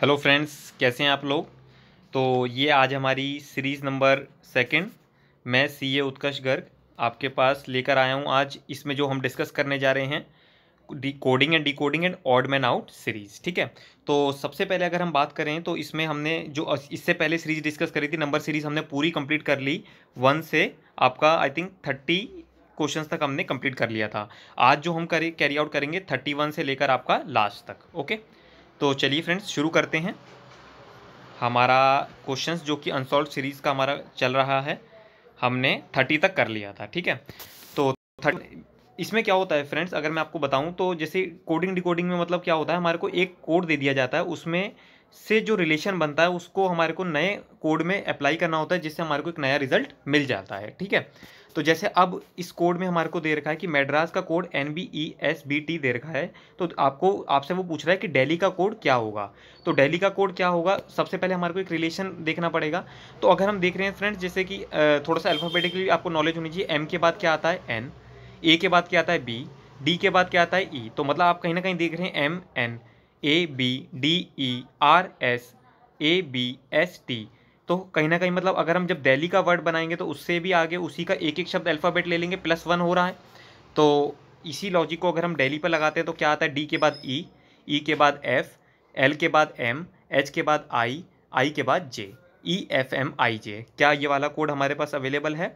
Hello friends कैसे हैं आप लोग तो ये आज हमारी सीरीज़ नंबर सेकंड मैं सीए उत्कर्ष गर्ग आपके पास लेकर आया हूँ आज इसमें जो हम डिस्कस करने जा रहे हैं coding and decoding and odd man out series ठीक है तो सबसे पहले अगर हम बात करें तो इसमें हमने जो इससे पहले सीरीज़ डिस्कस करी थी नंबर सीरीज़ हमने पूरी कम्प्लीट कर ली वन से आपका आई थिंक थर्टी क्वेश्चन तक हमने कंप्लीट कर लिया था आज जो हम करें कैरी आउट करेंगे थर्टी वन से लेकर आपका लास्ट तक ओके okay? तो चलिए फ्रेंड्स शुरू करते हैं हमारा क्वेश्चंस जो कि अनसॉल्व सीरीज़ का हमारा चल रहा है हमने थर्टी तक कर लिया था ठीक है तो थर्ट इसमें क्या होता है फ्रेंड्स अगर मैं आपको बताऊं तो जैसे कोडिंग डिकोडिंग में मतलब क्या होता है हमारे को एक कोड दे दिया जाता है उसमें से जो रिलेशन बनता है उसको हमारे को नए कोड में अप्लाई करना होता है जिससे हमारे को एक नया रिजल्ट मिल जाता है ठीक है तो जैसे अब इस कोड में हमारे को दे रखा है कि मेड्रास का code N B E S B T दे रखा है तो आपको आपसे वो पूछ रहा है कि डेली का कोड क्या होगा तो डेली का कोड क्या होगा सबसे पहले हमारे को एक रिलेशन देखना पड़ेगा तो अगर हम देख रहे हैं फ्रेंड्स जैसे कि थोड़ा सा अल्फ़ाबेटिकली आपको नॉलेज होनी चाहिए एम के बाद क्या आता है एन ए के बाद क्या आता है बी डी के बाद क्या आता है ई e। तो मतलब आप कहीं ना कहीं देख रहे हैं M N A B D E R S A B S T तो कहीं ना कहीं मतलब अगर हम जब दिल्ली का वर्ड बनाएंगे तो उससे भी आगे उसी का एक एक शब्द अल्फ़ाबेट ले लेंगे प्लस वन हो रहा है तो इसी लॉजिक को अगर हम डेली पर लगाते हैं तो क्या आता है डी के बाद ई e, ई e के बाद एफ़ एल के बाद एम एच के बाद आई आई के बाद जे ई एफ एम आई जे क्या ये वाला कोड हमारे पास अवेलेबल है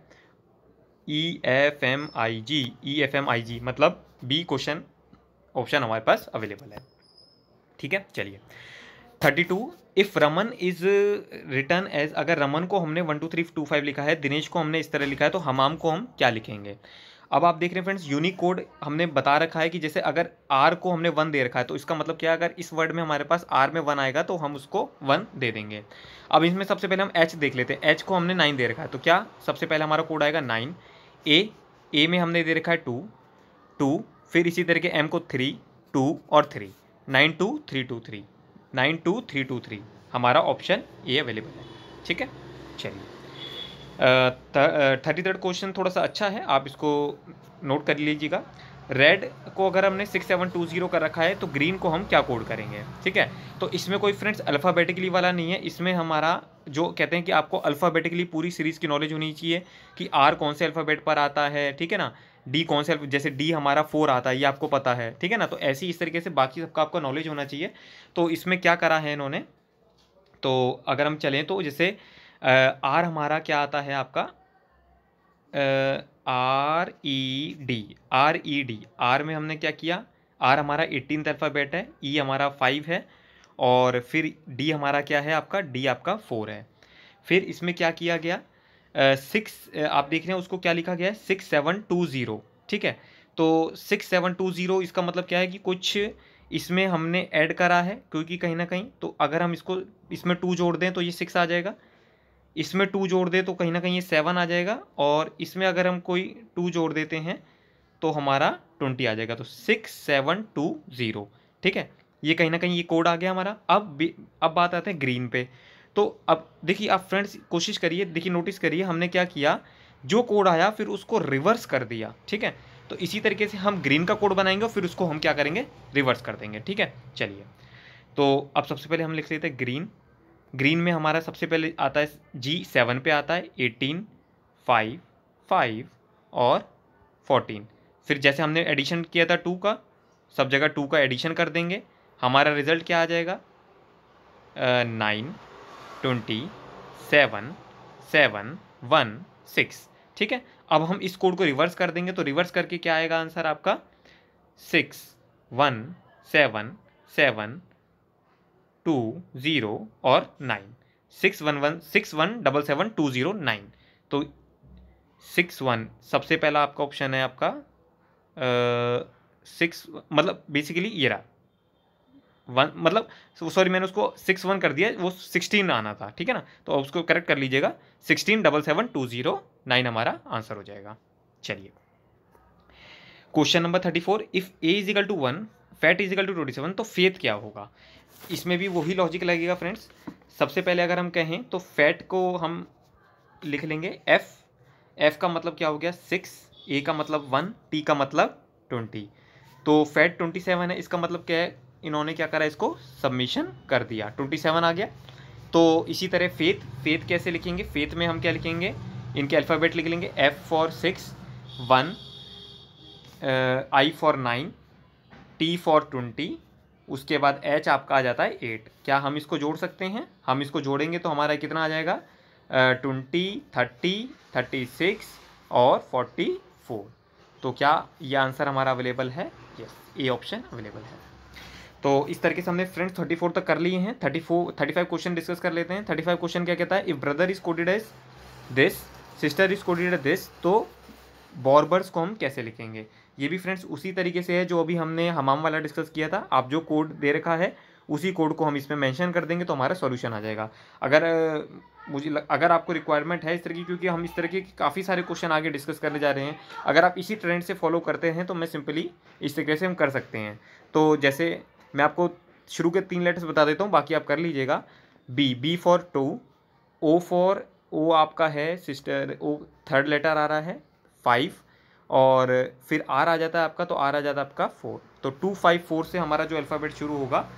E F M I G E F M I G मतलब बी क्वेश्चन ऑप्शन हमारे पास अवेलेबल है ठीक है चलिए thirty two if Raman is written as अगर रमन को हमने one two three two five लिखा है दिनेश को हमने इस तरह लिखा है तो हमाम को हम क्या लिखेंगे अब आप देख रहे हैं फ्रेंड्स यूनिक कोड हमने बता रखा है कि जैसे अगर आर को हमने वन दे रखा है तो इसका मतलब क्या है अगर इस वर्ड में हमारे पास आर में वन आएगा तो हम उसको वन दे देंगे अब इसमें सबसे पहले हम एच देख लेते हैं एच को हमने नाइन दे रखा है तो क्या सबसे पहले हमारा कोड आएगा नाइन ए ए में हमने दे रखा है टू टू फिर इसी तरह के एम को थ्री टू और three nine two three two three nine two three two three हमारा ऑप्शन ए अवेलेबल है ठीक है चलिए थर्टी थर्ड क्वेश्चन थोड़ा सा अच्छा है आप इसको नोट कर लीजिएगा रेड को अगर हमने सिक्स सेवन टू जीरो कर रखा है तो ग्रीन को हम क्या कोड करेंगे ठीक है तो इसमें कोई फ्रेंड्स अल्फ़ाबेटिकली वाला नहीं है इसमें हमारा जो कहते हैं कि आपको अल्फ़ाबेटिकली पूरी सीरीज़ की नॉलेज होनी चाहिए कि आर कौन से अल्फ़ाबेट पर आता है ठीक है ना डी कौन से जैसे डी हमारा फोर आता है ये आपको पता है ठीक है ना तो ऐसी इस तरीके से बाकी सबका आपका नॉलेज होना चाहिए तो इसमें क्या करा है इन्होंने तो अगर हम चलें तो जैसे आर हमारा क्या आता है आपका R E D R E D R में हमने क्या किया आर हमारा एटीन अल्फ़ाबेट है ई e हमारा फाइव है और फिर डी हमारा क्या है आपका डी आपका फोर है फिर इसमें क्या किया गया सिक्स आप देख रहे हैं उसको क्या लिखा गया है सिक्स सेवन टू ज़ीरो ठीक है तो सिक्स सेवन टू ज़ीरो इसका मतलब क्या है कि कुछ इसमें हमने ऐड करा है क्योंकि कहीं ना कहीं तो अगर हम इसको इसमें टू जोड़ दें तो ये सिक्स आ जाएगा इसमें टू जोड़ दें तो कहीं ना कहीं ये सेवन आ जाएगा और इसमें अगर हम कोई टू जोड़ देते हैं तो हमारा ट्वेंटी आ जाएगा तो सिक्स सेवन टू ज़ीरो ठीक है ये कहीं ना कहीं ये कोड आ गया हमारा अब अब बात आते हैं ग्रीन पे तो अब देखिए आप फ्रेंड्स कोशिश करिए देखिए नोटिस करिए हमने क्या किया जो कोड आया फिर उसको रिवर्स कर दिया ठीक है तो इसी तरीके से हम ग्रीन का कोड बनाएंगे और फिर उसको हम क्या करेंगे रिवर्स कर देंगे ठीक है चलिए तो अब सबसे पहले हम लिख लेते हैं ग्रीन ग्रीन में हमारा सबसे पहले आता है जी सेवन पे आता है एटीन फाइव फाइव और फोर्टीन फिर जैसे हमने एडिशन किया था टू का सब जगह टू का एडिशन कर देंगे हमारा रिजल्ट क्या आ जाएगा nine twenty seven seven one six ठीक है अब हम इस कोड को रिवर्स कर देंगे तो रिवर्स करके क्या आएगा आंसर आपका six one seven seven two zero और nine six one one six one double seven two zero nine तो सिक्स वन सबसे पहला आपका ऑप्शन है आपका सिक्स uh, मतलब बेसिकली ये रहा वन मतलब सॉरी मैंने उसको सिक्स वन कर दिया वो सिक्सटीन आना था ठीक है ना तो उसको करेक्ट कर लीजिएगा sixteen double seven two zero nine हमारा आंसर हो जाएगा चलिए question number thirty four if A is equal to one fat is equal to twenty seven तो फेथ क्या होगा इसमें भी वही लॉजिक लगेगा फ्रेंड्स सबसे पहले अगर हम कहें तो फैट को हम लिख लेंगे एफ़ एफ़ का मतलब क्या हो गया सिक्स ए का मतलब वन टी का मतलब ट्वेंटी तो फैट ट्वेंटी सेवन है इसका मतलब क्या है इन्होंने क्या करा इसको सबमिशन कर दिया ट्वेंटी सेवन आ गया तो इसी तरह फेथ फेथ कैसे लिखेंगे फेथ में हम क्या लिखेंगे इनके अल्फ़ाबेट लिख लेंगे F for six one I for nine T for twenty उसके बाद एच आपका आ जाता है एट क्या हम इसको जोड़ सकते हैं हम इसको जोड़ेंगे तो हमारा कितना आ जाएगा ट्वेंटी थर्टी थर्टी सिक्स और फोर्टी फोर तो क्या ये आंसर हमारा अवेलेबल है यस ए ऑप्शन अवेलेबल है तो इस तरीके से हमने फ्रेंड्स थर्टी फोर तक कर लिए हैं thirty four thirty five question discuss कर लेते हैं थर्टी फाइव क्वेश्चन क्या कहता है if brother is coded as this sister is coded as this तो बॉर्बर्स को हम कैसे लिखेंगे ये भी फ्रेंड्स उसी तरीके से है जो अभी हमने हमाम वाला डिस्कस किया था आप जो कोड दे रखा है उसी कोड को हम इसमें मैंशन कर देंगे तो हमारा सोल्यूशन आ जाएगा अगर मुझे लग, अगर आपको रिक्वायरमेंट है इस तरह की क्योंकि हम इस तरह के काफ़ी सारे क्वेश्चन आगे डिस्कस करने जा रहे हैं अगर आप इसी ट्रेंड से फॉलो करते हैं तो मैं सिंपली इस तरीके से हम कर सकते हैं तो जैसे मैं आपको शुरू के तीन लेटर्स बता देता हूँ बाकी आप कर लीजिएगा B B for two O for O आपका है सिस्टर ओ थर्ड लेटर आ रहा है फाइव और फिर आर आ जाता है आपका तो आर आ जाता है आपका फोर तो टू फाइव फोर से हमारा जो अल्फ़ाबेट शुरू होगा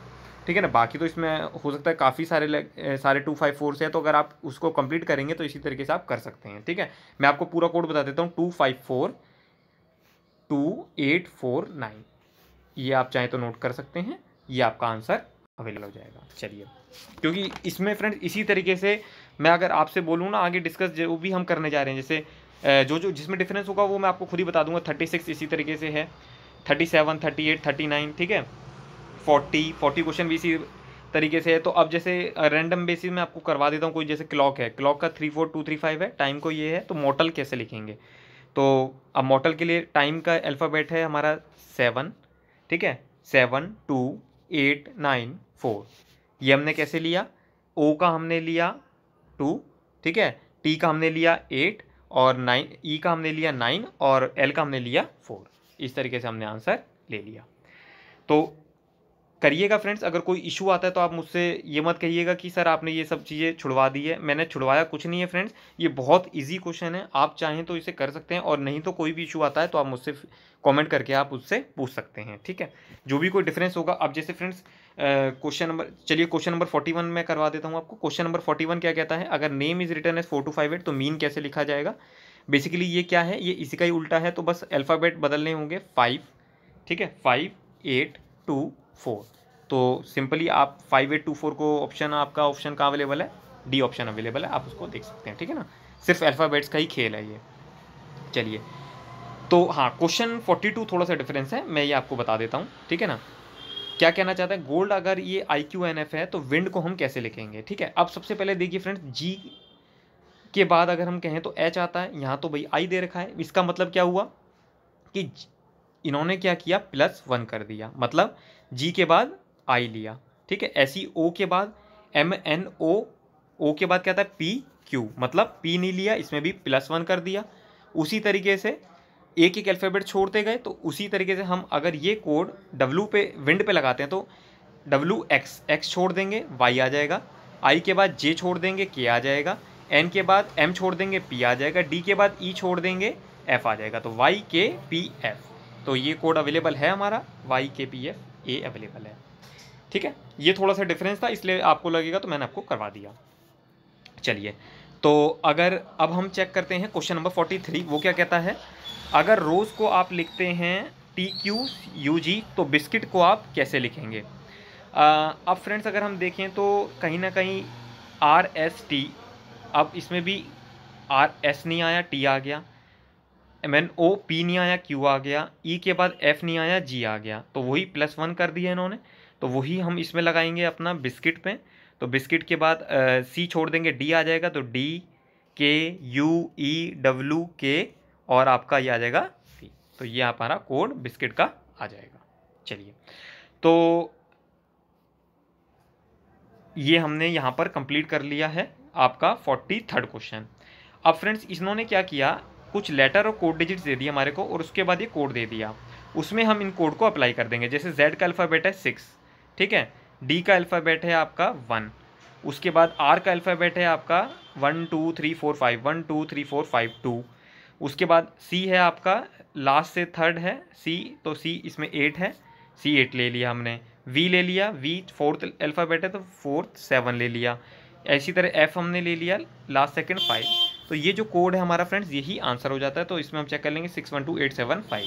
ठीक है ना बाकी तो इसमें हो सकता है काफ़ी सारे सारे टू फाइव फोर से है तो अगर आप उसको कंप्लीट करेंगे तो इसी तरीके से आप कर सकते हैं ठीक है मैं आपको पूरा कोड बता देता हूँ two five four two eight four nine ये आप चाहें तो नोट कर सकते हैं ये आपका आंसर अवेलेबल हो जाएगा चलिए क्योंकि इसमें फ्रेंड्स इसी तरीके से मैं अगर आपसे बोलूँ ना आगे डिस्कस जो भी हम करने जा रहे हैं जैसे जो जो जिसमें डिफरेंस होगा वो मैं आपको खुद ही बता दूंगा थर्टी सिक्स इसी तरीके से है thirty seven thirty eight thirty nine ठीक है फोर्टी फोर्टी क्वेश्चन भी इसी तरीके से है तो अब जैसे रैंडम बेसिस में आपको करवा देता हूँ कोई जैसे क्लॉक है क्लॉक का three four two three five है टाइम को ये है तो मॉटल कैसे लिखेंगे तो अब मॉटल के लिए टाइम का अल्फ़ाबेट है हमारा सेवन ठीक है seven two eight nine four ये हमने कैसे लिया ओ का हमने लिया टू ठीक है टी का हमने लिया एट और नाइन ई e का हमने लिया नाइन और एल का हमने लिया फोर इस तरीके से हमने आंसर ले लिया तो करिएगा फ्रेंड्स अगर कोई इशू आता है तो आप मुझसे ये मत कहिएगा कि सर आपने ये सब चीज़ें छुड़वा दी है मैंने छुड़वाया कुछ नहीं है फ्रेंड्स ये बहुत ईजी क्वेश्चन है आप चाहें तो इसे कर सकते हैं और नहीं तो कोई भी इशू आता है तो आप मुझसे कमेंट करके आप उससे पूछ सकते हैं ठीक है जो भी कोई डिफरेंस होगा अब जैसे फ्रेंड्स क्वेश्चन नंबर चलिए क्वेश्चन नंबर फोर्टी वन मैं करवा देता हूँ आपको क्वेश्चन नंबर फोर्टी वन क्या कहता है अगर name is written as four two five eight तो मीन कैसे लिखा जाएगा बेसिकली ये क्या है ये इसी का ही उल्टा है तो बस अल्फ़ाबेट बदलने होंगे फाइव ठीक है फाइव एट टू फोर तो सिंपली आप फाइव एट टू फोर को ऑप्शन आपका ऑप्शन कहाँ अवेलेबल है डी ऑप्शन अवेलेबल है आप उसको देख सकते हैं ठीक है ना सिर्फ अल्फ़ाबेट्स का ही खेल है ये चलिए तो हाँ क्वेश्चन फोर्टी टू थोड़ा सा डिफरेंस है मैं ये आपको बता देता हूँ ठीक है ना क्या कहना चाहता है गोल्ड अगर ये आई क्यू एन एफ है तो विंड को हम कैसे लिखेंगे ठीक है अब सबसे पहले देखिए फ्रेंड्स जी के बाद अगर हम कहें तो एच आता है यहाँ तो भाई आई दे रखा है इसका मतलब क्या हुआ कि इन्होंने क्या किया प्लस वन कर दिया मतलब जी के बाद आई लिया ठीक है ऐसी ओ के बाद एम एन ओ ओ के बाद क्या था पी क्यू मतलब पी नहीं लिया इसमें भी प्लस वन कर दिया उसी तरीके से एक एक अल्फ़ाबेट छोड़ते गए तो उसी तरीके से हम अगर ये कोड डब्लू पे विंड पे लगाते हैं तो डब्लू एक्स एक्स छोड़ देंगे वाई आ जाएगा आई के बाद जे छोड़ देंगे के आ जाएगा एन के बाद एम छोड़ देंगे पी आ जाएगा डी के बाद ई e छोड़ देंगे एफ आ जाएगा तो वाई के पी एफ तो ये कोड अवेलेबल है हमारा वाई के पी एफ ए अवेलेबल है ठीक है ये थोड़ा सा डिफरेंस था इसलिए आपको लगेगा तो मैंने आपको करवा दिया चलिए तो अगर अब हम चेक करते हैं क्वेश्चन नंबर फोर्टी थ्री वो क्या कहता है अगर रोज़ को आप लिखते हैं टी क्यू यू जी तो बिस्किट को आप कैसे लिखेंगे अब फ्रेंड्स अगर हम देखें तो कहीं ना कहीं आर एस टी अब इसमें भी आर एस नहीं आया टी आ गया एम एन ओ पी नहीं आया क्यू आ गया ई e के बाद एफ नहीं आया जी आ गया तो वही प्लस वन कर दिया इन्होंने तो वही हम इसमें लगाएंगे अपना बिस्किट पे तो बिस्किट के बाद सी छोड़ देंगे डी आ जाएगा तो डी के यू ई डब्ल्यू के और आपका ये आ जाएगा सी तो ये हमारा कोड बिस्किट का आ जाएगा चलिए तो ये हमने यहाँ पर कंप्लीट कर लिया है आपका फोर्टी थर्ड क्वेश्चन अब फ्रेंड्स इन्होंने क्या किया कुछ लेटर और कोड डिजिट्स दे दिया हमारे को और उसके बाद ये कोड दे दिया उसमें हम इन कोड को अप्लाई कर देंगे जैसे जेड का अल्फ़ाबेट है सिक्स ठीक है डी का अल्फ़ाबेट है आपका वन उसके बाद आर का अल्फ़ाबेट है आपका one two three four five one two three four five two उसके बाद सी है आपका लास्ट से थर्ड है सी तो सी इसमें एट है सी एट ले लिया हमने वी ले लिया वी फोर्थ अल्फ़ाबेट है तो फोर्थ सेवन ले लिया ऐसी तरह एफ़ हमने ले लिया लास्ट सेकेंड फाइव तो ये जो कोड है हमारा फ्रेंड्स यही आंसर हो जाता है तो इसमें हम चेक कर लेंगे six one two eight seven five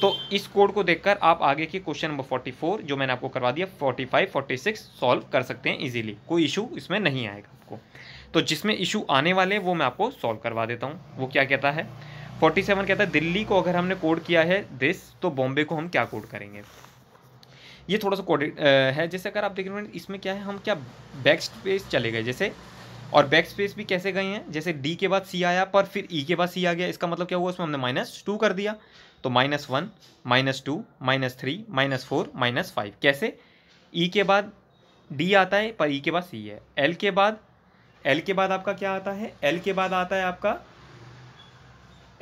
तो इस कोड को देखकर आप आगे के क्वेश्चन नंबर फोर्टी फोर जो मैंने आपको करवा दिया forty five forty six solve कर सकते हैं इजीली कोई इशू इसमें नहीं आएगा आपको तो जिसमें इशू आने वाले वो मैं आपको सॉल्व करवा देता हूँ वो क्या कहता है फोर्टी सेवन कहता है दिल्ली को अगर हमने कोड किया है दिस तो बॉम्बे को हम क्या कोड करेंगे ये थोड़ा सा कोडेड है जैसे अगर आप देख रहे हैं इसमें क्या है हम क्या बैक स्पेस चले गए जैसे और बैक स्पेस भी कैसे गए हैं जैसे डी के बाद सी आया पर फिर ई e के बाद सी आ गया इसका मतलब क्या हुआ उसमें हमने माइनस टू कर दिया तो minus one minus two minus three minus four minus five कैसे ई e के बाद डी आता है पर ई e के बाद सी है एल के बाद एल के बाद आपका क्या आता है एल के बाद आता है आपका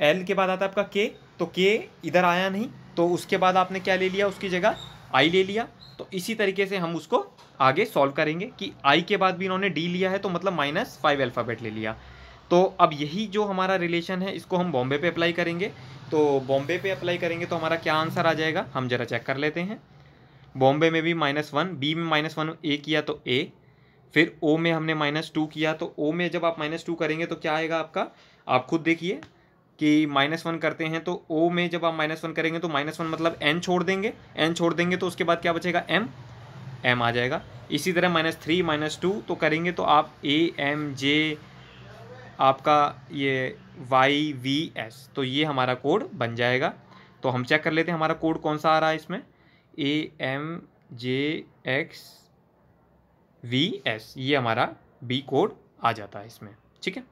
एल के बाद आता है आपका के तो के इधर आया नहीं तो उसके बाद आपने क्या ले लिया उसकी जगह आई ले लिया तो इसी तरीके से हम उसको आगे सॉल्व करेंगे कि आई के बाद भी इन्होंने डी लिया है तो मतलब माइनस फाइव अल्फ़ाबेट ले लिया तो अब यही जो हमारा रिलेशन है इसको हम बॉम्बे पे अप्लाई करेंगे तो बॉम्बे पे अप्लाई करेंगे तो हमारा क्या आंसर आ जाएगा हम ज़रा चेक कर लेते हैं बॉम्बे में भी माइनस वन बी में माइनस वन ए किया तो ए फिर ओ में हमने माइनस टू किया तो ओ में जब आप माइनस टू करेंगे तो क्या आएगा आपका आप खुद देखिए कि माइनस वन करते हैं तो ओ में जब आप माइनस वन करेंगे तो माइनस वन मतलब एन छोड़ देंगे एन छोड़ देंगे तो उसके बाद क्या बचेगा एम एम आ जाएगा इसी तरह माइनस थ्री माइनस टू तो करेंगे तो आप ए एम जे आपका ये वाई वी एस तो ये हमारा कोड बन जाएगा तो हम चेक कर लेते हैं हमारा कोड कौन सा आ रहा है इसमें A M J X V S ये हमारा बी कोड आ जाता है इसमें ठीक है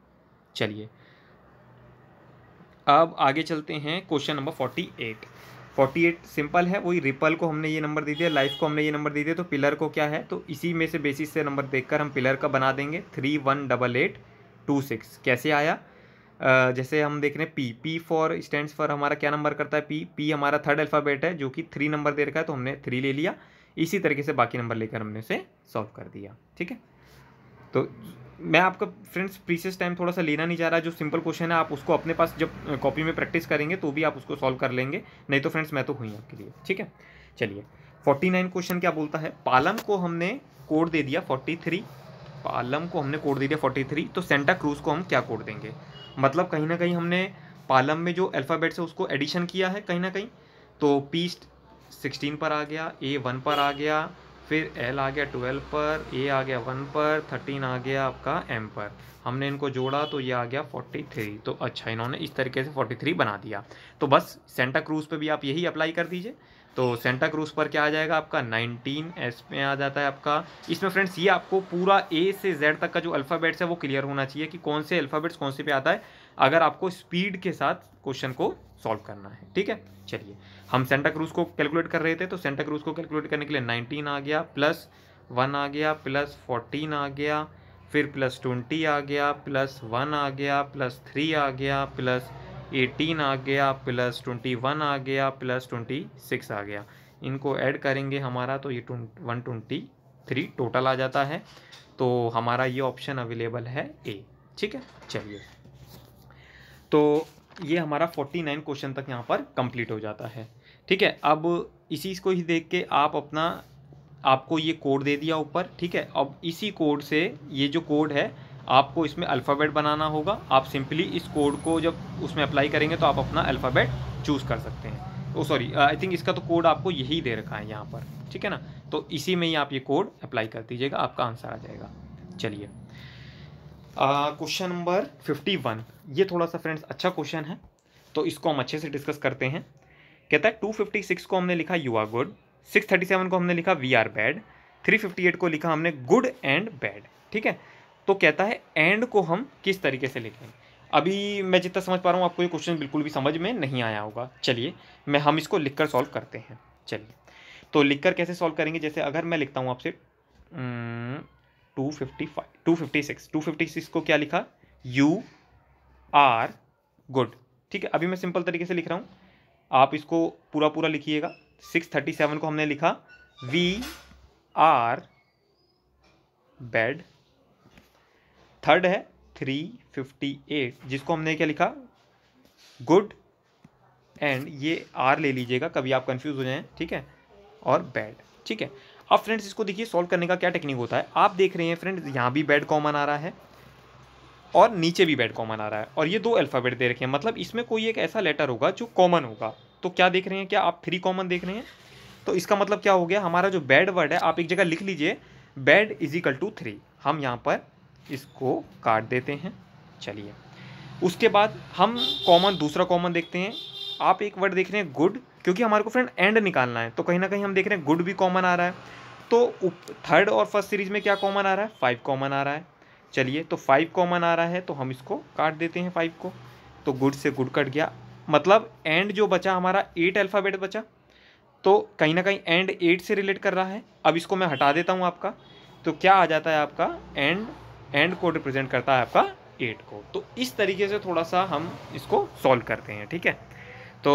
चलिए अब आगे चलते हैं question number forty eight forty eight simple है वही रिपल को हमने ये नंबर दे दिया लाइफ को हमने ये नंबर दे दिया तो पिलर को क्या है तो इसी में से बेसिस से नंबर देखकर हम पिलर का बना देंगे three one double eight two six कैसे आया Uh, जैसे हम देख रहे हैं P P for stand for हमारा क्या नंबर करता है पी पी हमारा थर्ड अल्फ़ाबेट है जो कि थ्री नंबर दे रखा है तो हमने थ्री ले लिया इसी तरीके से बाकी नंबर लेकर हमने उसे सॉल्व कर दिया ठीक है तो मैं आपका फ्रेंड्स प्रीसियस टाइम थोड़ा सा लेना नहीं चाह रहा जो सिंपल क्वेश्चन है आप उसको अपने पास जब कॉपी में प्रैक्टिस करेंगे तो भी आप उसको सॉल्व कर लेंगे नहीं तो फ्रेंड्स मैं तो हुई आपके लिए ठीक है चलिए फोर्टी नाइन क्वेश्चन क्या बोलता है पालम को हमने कोड दे दिया फोर्टी थ्री पालम को हमने कोड दे दिया फोर्टी थ्री तो सेंटा क्रूज को हम क्या कोड देंगे मतलब कहीं ना कहीं हमने पालम में जो अल्फ़ाबेट से उसको एडिशन किया है कहीं ना कहीं तो पीस्ट सिक्सटीन पर आ गया ए वन पर आ गया फिर एल आ गया ट्वेल्व पर ए आ गया वन पर थर्टीन आ गया आपका एम पर हमने इनको जोड़ा तो ये आ गया फोर्टी थ्री तो अच्छा इन्होंने इस तरीके से फोर्टी थ्री बना दिया तो बस सेंटा क्रूज़ पे भी आप यही अप्लाई कर दीजिए तो सेंटा क्रूज पर क्या आ जाएगा आपका 19 एस में आ जाता है आपका इसमें फ्रेंड्स ये आपको पूरा ए से जेड तक का जो अल्फ़ाबेट्स है वो क्लियर होना चाहिए कि कौन से अल्फ़ाबेट्स कौन से पे आता है अगर आपको स्पीड के साथ क्वेश्चन को सॉल्व करना है ठीक है चलिए हम सेंटा क्रूज को कैलकुलेट कर रहे थे तो सेंटा क्रूज को कैलकुलेट करने के लिए नाइनटीन आ गया प्लस वन आ गया प्लस फोर्टीन आ गया फिर प्लस ट्वेंटी आ गया प्लस वन आ गया प्लस थ्री आ गया प्लस एटीन आ गया प्लस ट्वेंटी वन आ गया प्लस ट्वेंटी सिक्स आ गया इनको ऐड करेंगे हमारा तो ये वन ट्वेंटी थ्री टोटल आ जाता है तो हमारा ये ऑप्शन अवेलेबल है ए ठीक है चलिए तो ये हमारा फोर्टी नाइन क्वेश्चन तक यहाँ पर कंप्लीट हो जाता है ठीक है अब इसी को ही देख के आप अपना आपको ये कोड दे दिया ऊपर ठीक है अब इसी कोड से ये जो कोड है आपको इसमें अल्फ़ाबेट बनाना होगा आप सिंपली इस कोड को जब उसमें अप्लाई करेंगे तो आप अपना अल्फ़ाबेट चूज़ कर सकते हैं ओ सॉरी आई थिंक इसका तो कोड आपको यही दे रखा है यहाँ पर ठीक है ना तो इसी में ही आप ये कोड अप्लाई कर दीजिएगा आपका आंसर आ जाएगा चलिए क्वेश्चन नंबर फिफ्टी वन ये थोड़ा सा फ्रेंड्स अच्छा क्वेश्चन है तो इसको हम अच्छे से डिस्कस करते हैं कहता है टू फिफ्टी सिक्स को हमने लिखा you are good six thirty seven को हमने लिखा we are bad three fifty eight को लिखा हमने गुड एंड बैड ठीक है तो कहता है एंड को हम किस तरीके से लिखें अभी मैं जितना समझ पा रहा हूँ आपको ये क्वेश्चन बिल्कुल भी समझ में नहीं आया होगा चलिए मैं हम इसको लिखकर सॉल्व करते हैं चलिए तो लिखकर कैसे सॉल्व करेंगे जैसे अगर मैं लिखता हूँ आपसे two fifty five two fifty six two fifty six को क्या लिखा यू आर गुड ठीक है अभी मैं सिंपल तरीके से लिख रहा हूँ आप इसको पूरा पूरा लिखिएगा सिक्स थर्टी सेवन को हमने लिखा वी आर बैड थर्ड है थ्री फिफ्टी एट जिसको हमने क्या लिखा गुड एंड ये आर ले लीजिएगा कभी आप कंफ्यूज हो जाए ठीक है और बैड ठीक है अब फ्रेंड्स इसको देखिए सॉल्व करने का क्या टेक्निक होता है आप देख रहे हैं फ्रेंड्स यहाँ भी बैड कॉमन आ रहा है और नीचे भी बैड कॉमन आ रहा है और ये दो अल्फ़ाबेट दे रखे हैं मतलब इसमें कोई एक ऐसा लेटर होगा जो कॉमन होगा तो क्या देख रहे हैं क्या आप थ्री कॉमन देख रहे हैं तो इसका मतलब क्या हो गया हमारा जो बैड वर्ड है आप एक जगह लिख लीजिए bad is equal to three हम यहाँ पर इसको काट देते हैं चलिए उसके बाद हम कॉमन दूसरा कॉमन देखते हैं आप एक वर्ड देख रहे हैं गुड क्योंकि हमारे को फ्रेंड एंड निकालना है तो कहीं ना कहीं हम देख रहे हैं गुड भी कॉमन आ रहा है तो थर्ड और फर्स्ट सीरीज में क्या कॉमन आ रहा है फाइव कॉमन आ रहा है चलिए तो फाइव कॉमन आ रहा है तो हम इसको काट देते हैं फाइव को तो गुड से गुड कट गया मतलब एंड जो बचा हमारा एट अल्फ़ाबेट बचा तो कहीं ना कहीं एंड एट से रिलेट कर रहा है अब इसको मैं हटा देता हूँ आपका तो क्या आ जाता है आपका एंड एंड को रिप्रेजेंट करता है आपका एट को तो इस तरीके से थोड़ा सा हम इसको सॉल्व करते हैं ठीक है तो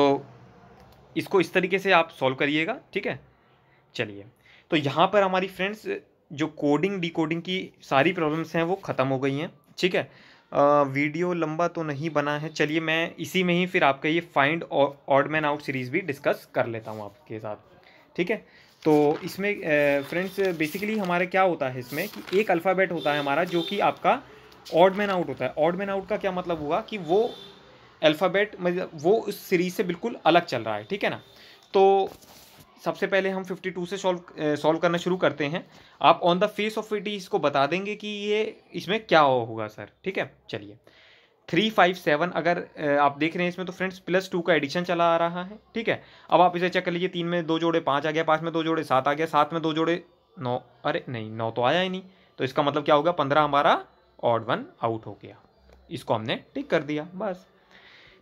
इसको इस तरीके से आप सॉल्व करिएगा ठीक है चलिए तो यहाँ पर हमारी फ्रेंड्स जो कोडिंग डिकोडिंग की सारी प्रॉब्लम्स हैं वो ख़त्म हो गई हैं ठीक है आ, वीडियो लंबा तो नहीं बना है चलिए मैं इसी में ही फिर आपका ये फाइंड ऑडमैन आउट सीरीज़ भी डिस्कस कर लेता हूँ आपके साथ ठीक है तो इसमें फ्रेंड्स बेसिकली हमारे क्या होता है इसमें कि एक अल्फ़ाबेट होता है हमारा जो कि आपका ऑड मैन आउट होता है ऑड मैन आउट का क्या मतलब हुआ कि वो अल्फ़ाबेट मतलब वो उस सीरीज से बिल्कुल अलग चल रहा है ठीक है ना तो सबसे पहले हम 52 से सॉल्व सॉल्व करना शुरू करते हैं आप on the face of it इसको बता देंगे कि ये इसमें क्या होगा सर ठीक है चलिए थ्री फाइव सेवन अगर आप देख रहे हैं इसमें तो फ्रेंड्स प्लस टू का एडिशन चला आ रहा है ठीक है अब आप इसे चेक कर लीजिए तीन में दो जोड़े पाँच आ गया पाँच में दो जोड़े सात आ गया सात में दो जोड़े नौ अरे नहीं नौ तो आया ही नहीं तो इसका मतलब क्या होगा पंद्रह हमारा ऑड वन आउट हो गया इसको हमने टिक कर दिया बस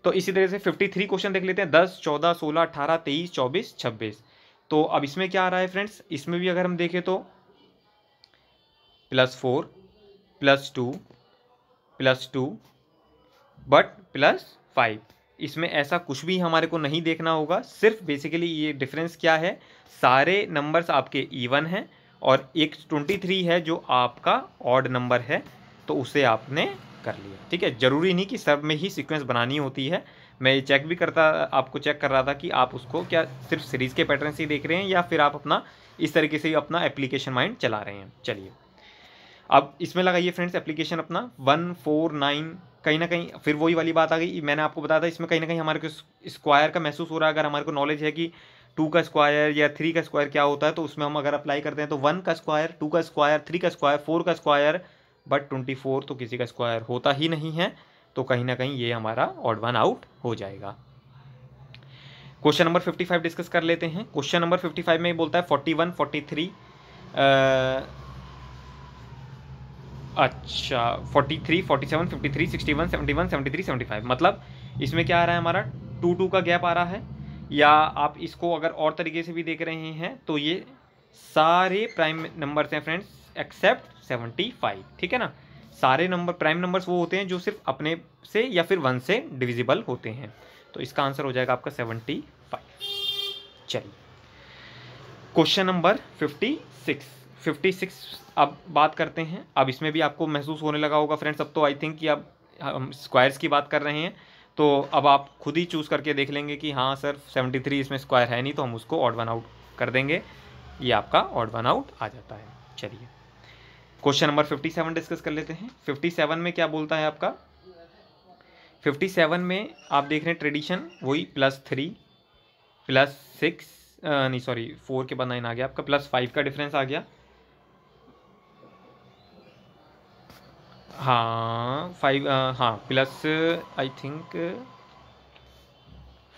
तो इसी तरह से फिफ्टी थ्री क्वेश्चन देख लेते हैं दस चौदह सोलह अठारह तेईस चौबीस छब्बीस तो अब इसमें क्या आ रहा है फ्रेंड्स इसमें भी अगर हम देखें तो plus four plus two plus two but plus five इसमें ऐसा कुछ भी हमारे को नहीं देखना होगा सिर्फ बेसिकली ये डिफरेंस क्या है सारे नंबर्स आपके इवन हैं और एक ट्वेंटी थ्री है जो आपका ऑड नंबर है तो उसे आपने कर लिया ठीक है ज़रूरी नहीं कि सब में ही सीक्वेंस बनानी होती है मैं ये चेक भी करता आपको चेक कर रहा था कि आप उसको क्या सिर्फ सीरीज़ के पैटर्न से ही देख रहे हैं या फिर आप अपना इस तरीके से अपना एप्लीकेशन माइंड चला रहे हैं चलिए अब इसमें लगाइए फ्रेंड्स एप्लीकेशन अपना वन फोर नाइन कहीं ना कहीं फिर वही वाली बात आ गई मैंने आपको बताया था इसमें कहीं ना कहीं हमारे को स्क्वायर का महसूस हो रहा है अगर हमारे को नॉलेज है कि टू का स्क्वायर या थ्री का स्क्वायर क्या होता है तो उसमें हम अगर अप्लाई करते हैं तो वन का स्क्वायर टू का स्क्वायर थ्री का स्क्वायर फोर का स्क्वायर बट ट्वेंटी फोर तो किसी का स्क्वायर होता ही नहीं है तो कहीं ना कहीं ये हमारा ऑड वन आउट हो जाएगा question number fifty five discuss कर लेते हैं क्वेश्चन नंबर फिफ्टी फाइव में बोलता है फोर्टी वन फोर्टी थ्री अच्छा 43, 47, 53, 61, 71, 73, 75 मतलब इसमें क्या आ रहा है हमारा टू टू का गैप आ रहा है या आप इसको अगर और तरीके से भी देख रहे हैं तो ये सारे प्राइम नंबर्स हैं फ्रेंड्स एक्सेप्ट 75 ठीक है ना सारे नंबर प्राइम नंबर्स वो होते हैं जो सिर्फ अपने से या फिर वन से डिविजिबल होते हैं तो इसका आंसर हो जाएगा आपका सेवनटी चलिए question number fifty fifty six अब बात करते हैं अब इसमें भी आपको महसूस होने लगा होगा फ्रेंड्स अब तो आई थिंक कि अब हम स्क्वायर्स की बात कर रहे हैं तो अब आप खुद ही चूज़ करके देख लेंगे कि हाँ सर सेवेंटी थ्री इसमें स्क्वायर है नहीं तो हम उसको ऑड वन आउट कर देंगे ये आपका ऑड वन आउट आ जाता है चलिए question number fifty seven discuss कर लेते हैं फिफ्टी सेवन में क्या बोलता है आपका फिफ्टी सेवन में आप देख रहे हैं ट्रेडिशन वही प्लस थ्री प्लस सिक्स नहीं सॉरी फोर के बाद नाइन आ गया आपका प्लस फाइव का डिफरेंस आ गया हाँ फाइव हाँ प्लस आई थिंक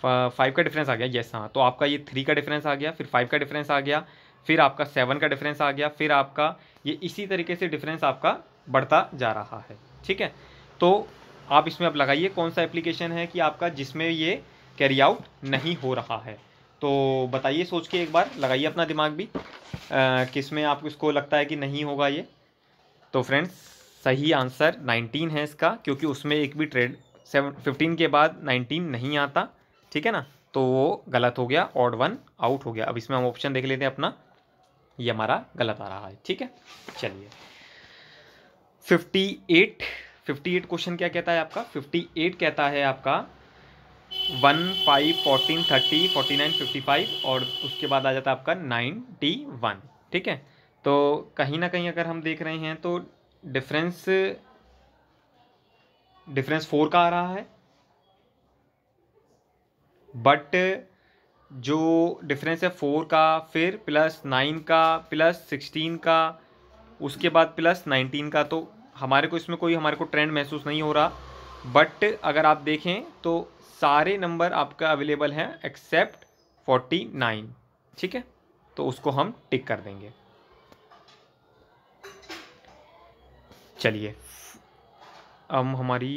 फाइव का डिफरेंस आ गया येस हाँ तो आपका ये थ्री का डिफरेंस आ गया फिर फाइव का डिफरेंस आ गया फिर आपका सेवन का डिफरेंस आ गया फिर आपका ये इसी तरीके से डिफरेंस आपका बढ़ता जा रहा है ठीक है तो आप इसमें अब लगाइए कौन सा एप्लीकेशन है कि आपका जिसमें ये कैरी आउट नहीं हो रहा है तो बताइए सोच के एक बार लगाइए अपना दिमाग भी किस में आपको इसको लगता है कि नहीं होगा ये तो फ्रेंड्स सही आंसर 19 है इसका क्योंकि उसमें एक भी ट्रेड सेवन फिफ्टीन के बाद 19 नहीं आता ठीक है ना तो वो गलत हो गया ऑड वन आउट हो गया अब इसमें हम ऑप्शन देख लेते हैं अपना ये हमारा गलत आ रहा है ठीक है चलिए 58 58 क्वेश्चन क्या कहता है आपका 58 कहता है आपका one five fourteen thirty forty nine fifty five और उसके बाद आ जाता है आपका नाइन्टी वन ठीक है तो कहीं ना कहीं अगर हम देख रहे हैं तो डिफरेंस डिफरेंस फोर का आ रहा है बट जो डिफरेंस है फोर का फिर प्लस नाइन का प्लस सिक्सटीन का उसके बाद प्लस नाइनटीन का तो हमारे को इसमें कोई हमारे को ट्रेंड महसूस नहीं हो रहा बट अगर आप देखें तो सारे नंबर आपका अवेलेबल हैं एक्सेप्ट फोर्टी नाइन ठीक है तो उसको हम टिक कर देंगे चलिए अब हमारी